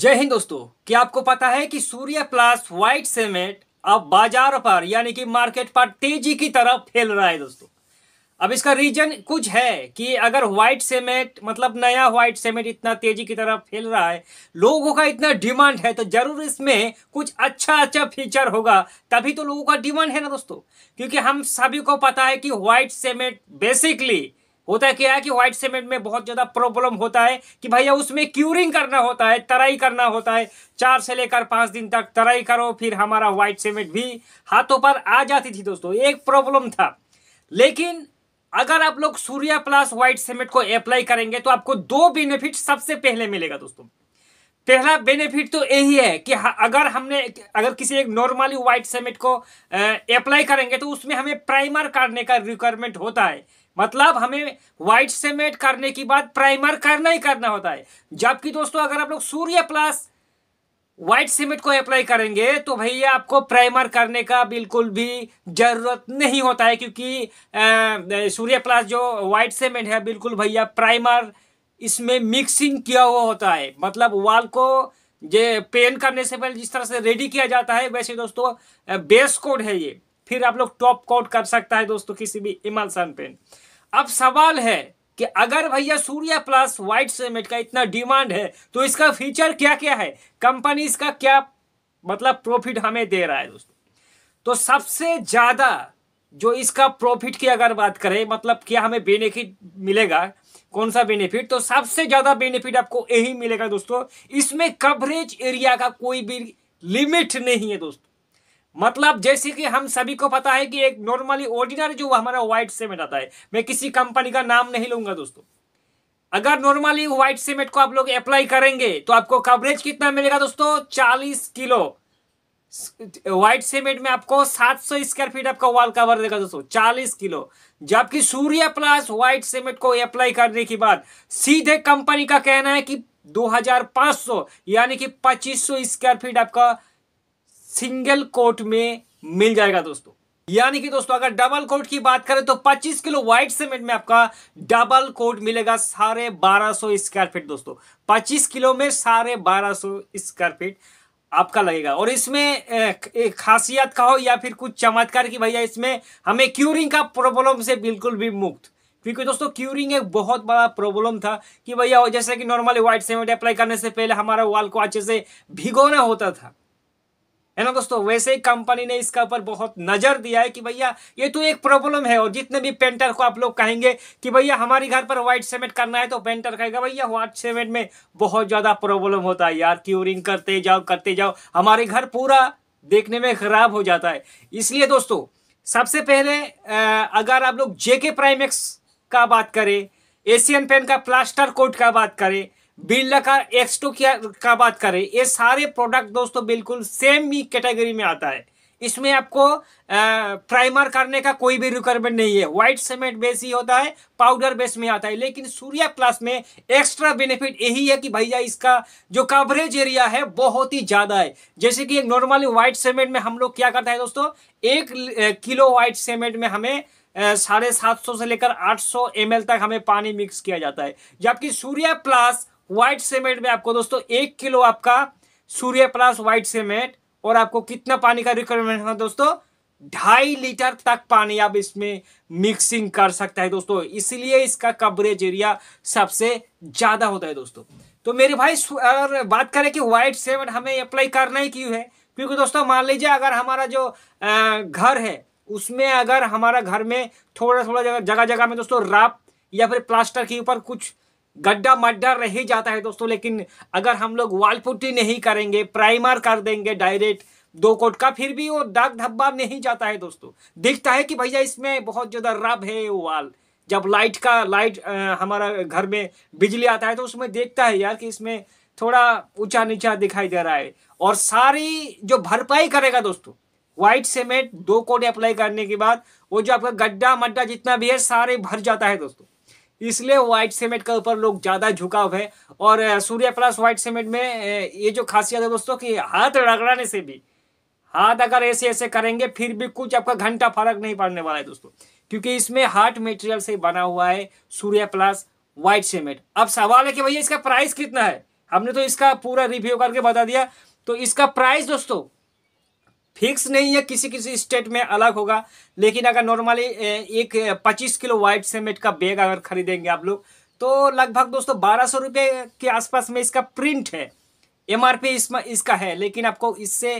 जय हिंद दोस्तों क्या आपको पता है कि सूर्य प्लस व्हाइट सीमेंट अब बाजार पर यानी कि मार्केट पर तेजी की तरफ फैल रहा है दोस्तों अब इसका रीजन कुछ है कि अगर व्हाइट सीमेंट मतलब नया व्हाइट सीमेंट इतना तेजी की तरफ फैल रहा है लोगों का इतना डिमांड है तो जरूर इसमें कुछ अच्छा अच्छा फीचर होगा तभी तो लोगों का डिमांड है ना दोस्तों क्योंकि हम सभी को पता है कि व्हाइट सीमेंट बेसिकली होता क्या है कि व्हाइट सीमेंट में बहुत ज़्यादा प्रॉब्लम होता है कि भैया उसमें क्यूरिंग करना होता है तराई करना होता है चार से लेकर पांच दिन तक तराई करो फिर हमारा व्हाइट सीमेंट भी हाथों पर आ जाती थी दोस्तों एक प्रॉब्लम था लेकिन अगर आप लोग सूर्या प्लस व्हाइट सीमेंट को अप्लाई करेंगे तो आपको दो बेनिफिट सबसे पहले मिलेगा दोस्तों पहला बेनिफिट तो यही है कि अगर हमने अगर किसी एक नॉर्मली व्हाइट सीमेंट को अप्लाई करेंगे तो उसमें हमें प्राइमर करने का रिक्वायरमेंट होता है मतलब हमें व्हाइट सीमेंट करने की बात प्राइमर करना ही करना होता है जबकि दोस्तों अगर आप लोग सूर्य प्लस व्हाइट सीमेंट को अप्लाई करेंगे तो भैया आपको प्राइमर करने का बिल्कुल भी जरूरत नहीं होता है क्योंकि सूर्य प्लस जो व्हाइट सीमेंट है बिल्कुल भैया प्राइमर इसमें मिक्सिंग किया हुआ होता है मतलब वाल को जे पेन करने से पहले जिस तरह से रेडी किया जाता है वैसे दोस्तों बेस कोड है ये फिर आप लोग टॉप कोड कर सकता है दोस्तों किसी भी इमालसान पेन अब सवाल है कि अगर भैया सूर्या प्लस व्हाइट सीमेंट का इतना डिमांड है तो इसका फीचर क्या क्या है कंपनी इसका क्या मतलब प्रॉफिट हमें दे रहा है दोस्तों तो सबसे ज़्यादा जो इसका प्रॉफिट की अगर बात करें मतलब क्या हमें बेनिफिट मिलेगा कौन सा बेनिफिट तो सबसे ज़्यादा बेनिफिट आपको यही मिलेगा दोस्तों इसमें कवरेज एरिया का कोई भी लिमिट नहीं है दोस्तों मतलब जैसे कि हम सभी को पता है कि एक नॉर्मली ऑर्डिनरी जो हमारा व्हाइट सीमेंट आता है मैं किसी कंपनी का नाम नहीं लूंगा दोस्तों अगर नॉर्मली व्हाइट सीमेंट को आप लोग अप्लाई करेंगे तो आपको कवरेज कितना मिलेगा दोस्तों चालीस किलो व्हाइट सीमेंट में आपको 700 स्क्वायर फीट आपका वॉल कवर देगा दोस्तों 40 किलो जबकि सूर्य प्लस व्हाइट सीमेंट को अप्लाई करने के बाद सीधे कंपनी का कहना है कि 2500 यानी कि 2500 स्क्वायर फीट आपका सिंगल कोट में मिल जाएगा दोस्तों यानी कि दोस्तों अगर डबल कोट की बात करें तो 25 किलो व्हाइट सीमेंट में आपका डबल कोट मिलेगा साढ़े बारह सौ स्क्वायर फीट दोस्तों 25 किलो में साढ़े बारह सौ स्क्वायर फीट आपका लगेगा और इसमें एक खासियत का हो या फिर कुछ चमत्कार की भैया इसमें हमें क्यूरिंग का प्रॉब्लम से बिल्कुल भी मुक्त क्योंकि दोस्तों क्यूरिंग एक बहुत बड़ा प्रॉब्लम था कि भैया जैसे कि नॉर्मली व्हाइट सीमेंट अप्लाई करने से पहले हमारा वाल को अच्छे से भिगोना होता था है ना दोस्तों वैसे ही कंपनी ने इसके ऊपर बहुत नजर दिया है कि भैया ये तो एक प्रॉब्लम है और जितने भी पेंटर को आप लोग कहेंगे कि भैया हमारे घर पर व्हाइट सीमेंट करना है तो पेंटर कहेगा भैया व्हाइट सीमेंट में बहुत ज्यादा प्रॉब्लम होता है यार क्यूरिंग करते जाओ करते जाओ हमारे घर पूरा देखने में खराब हो जाता है इसलिए दोस्तों सबसे पहले अगर आप लोग जेके प्राइमेक्स का बात करें एशियन पेन का प्लास्टर कोट का बात करें बिरला का एक्सटो क्या का बात करें ये सारे प्रोडक्ट दोस्तों बिल्कुल सेम ही कैटेगरी में आता है इसमें आपको प्राइमर करने का कोई भी रिक्वायरमेंट नहीं है व्हाइट सीमेंट बेस ही होता है पाउडर बेस में आता है लेकिन सूर्या प्लस में एक्स्ट्रा बेनिफिट यही है कि भैया इसका जो कवरेज एरिया है बहुत ही ज़्यादा है जैसे कि एक नॉर्मली व्हाइट सीमेंट में हम लोग क्या करते हैं दोस्तों एक किलो व्हाइट सीमेंट में हमें साढ़े सात सौ से लेकर आठ सौ एम तक हमें पानी मिक्स किया जाता है जबकि सूर्या प्लस व्हाइट सीमेंट में आपको दोस्तों एक किलो आपका सूर्य प्लस व्हाइट सीमेंट और आपको कितना पानी का रिक्वायरमेंट है दोस्तों ढाई लीटर तक पानी आप इसमें मिक्सिंग कर सकता है दोस्तों इसलिए इसका कवरेज एरिया सबसे ज़्यादा होता है दोस्तों तो मेरे भाई अगर बात करें कि व्हाइट सीमेंट हमें अप्लाई करना ही क्यों है क्योंकि दोस्तों मान लीजिए अगर हमारा जो घर है उसमें अगर हमारा घर में थोड़ा थोड़ा जगह जगह जगह में दोस्तों राप या फिर प्लास्टर के ऊपर कुछ गड्ढा मड्ढा रह ही जाता है दोस्तों लेकिन अगर हम लोग वाल पुट्टी नहीं करेंगे प्राइमर कर देंगे डायरेक्ट दो कोट का फिर भी वो दाग धब्बा नहीं जाता है दोस्तों दिखता है कि भैया इसमें बहुत ज़्यादा रब है वाल जब लाइट का लाइट आ, हमारा घर में बिजली आता है तो उसमें देखता है यार कि इसमें थोड़ा ऊंचा नीचा दिखाई दे रहा है और सारी जो भरपाई करेगा दोस्तों व्हाइट सीमेंट दो कोट अप्लाई करने के बाद वो जो आपका गड्ढा मड्डा जितना भी है सारे भर जाता है दोस्तों इसलिए व्हाइट सीमेंट के ऊपर लोग ज़्यादा झुकाव है और सूर्य प्लस व्हाइट सीमेंट में ये जो खासियत है दोस्तों कि हाथ रगड़ाने से भी हाथ अगर ऐसे ऐसे करेंगे फिर भी कुछ आपका घंटा फर्क नहीं पड़ने वाला है दोस्तों क्योंकि इसमें हार्ट मटेरियल से बना हुआ है सूर्य प्लस व्हाइट सीमेंट अब सवाल है कि भैया इसका प्राइस कितना है हमने तो इसका पूरा रिव्यू करके बता दिया तो इसका प्राइस दोस्तों फिक्स नहीं है किसी किसी स्टेट में अलग होगा लेकिन अगर नॉर्मली एक 25 किलो वाइट सीमेंट का बैग अगर खरीदेंगे आप लोग तो लगभग दोस्तों बारह सौ रुपये के आसपास में इसका प्रिंट है एम आर पी इसमें इसका है लेकिन आपको इससे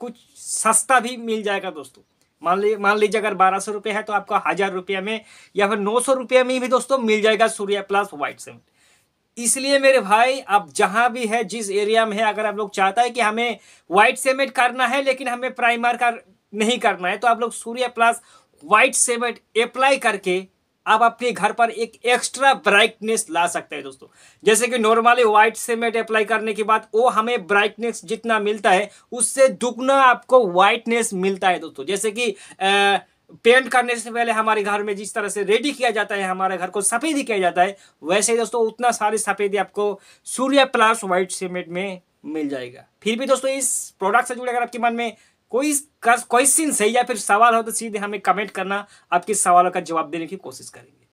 कुछ सस्ता भी मिल जाएगा दोस्तों मान ली मान लीजिए अगर बारह सौ रुपये है तो आपको हज़ार रुपये में या फिर नौ सौ रुपये में भी दोस्तों मिल जाएगा सूर्या प्लस व्हाइट सीमेंट इसलिए मेरे भाई आप जहां भी है जिस एरिया में है अगर आप लोग चाहता है कि हमें व्हाइट सीमेंट करना है लेकिन हमें प्राइमर का नहीं करना है तो आप लोग Surya plus white cement apply करके आप अपने घर पर एक एक्स्ट्रा ब्राइटनेस ला सकते हैं दोस्तों जैसे कि नॉर्मली व्हाइट सीमेंट अप्लाई करने के बाद वो हमें ब्राइटनेस जितना मिलता है उससे दुगना आपको व्हाइटनेस मिलता है दोस्तों जैसे कि आ, पेंट करने से पहले हमारे घर में जिस तरह से रेडी किया जाता है हमारे घर को सफ़ेदी किया जाता है वैसे ही दोस्तों उतना सारी सफ़ेदी आपको सूर्य प्लस व्हाइट सीमेंट में मिल जाएगा फिर भी दोस्तों इस प्रोडक्ट से जुड़े अगर आपके मन में कोई क्वेश्चन सही या फिर सवाल हो तो सीधे हमें कमेंट करना आपके सवालों का जवाब देने की कोशिश करेंगे